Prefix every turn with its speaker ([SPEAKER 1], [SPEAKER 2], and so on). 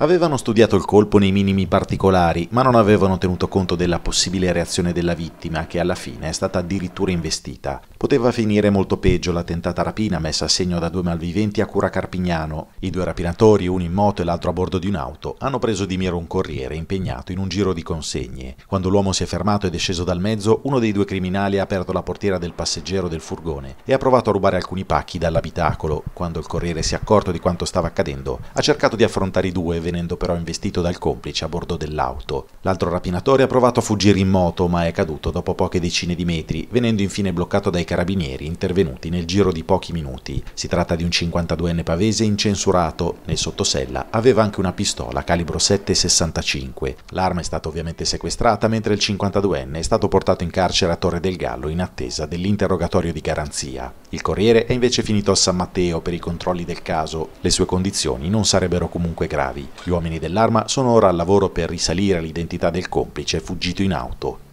[SPEAKER 1] Avevano studiato il colpo nei minimi particolari, ma non avevano tenuto conto della possibile reazione della vittima, che alla fine è stata addirittura investita. Poteva finire molto peggio la tentata rapina messa a segno da due malviventi a cura Carpignano. I due rapinatori, uno in moto e l'altro a bordo di un'auto, hanno preso di mira un corriere impegnato in un giro di consegne. Quando l'uomo si è fermato ed è sceso dal mezzo, uno dei due criminali ha aperto la portiera del passeggero del furgone e ha provato a rubare alcuni pacchi dall'abitacolo. Quando il corriere si è accorto di quanto stava accadendo, ha cercato di affrontare i due venendo però investito dal complice a bordo dell'auto. L'altro rapinatore ha provato a fuggire in moto ma è caduto dopo poche decine di metri, venendo infine bloccato dai carabinieri intervenuti nel giro di pochi minuti. Si tratta di un 52enne pavese incensurato, nel sottosella aveva anche una pistola calibro 7,65. L'arma è stata ovviamente sequestrata mentre il 52enne è stato portato in carcere a Torre del Gallo in attesa dell'interrogatorio di garanzia. Il Corriere è invece finito a San Matteo per i controlli del caso, le sue condizioni non sarebbero comunque gravi. Gli uomini dell'arma sono ora al lavoro per risalire all'identità del complice fuggito in auto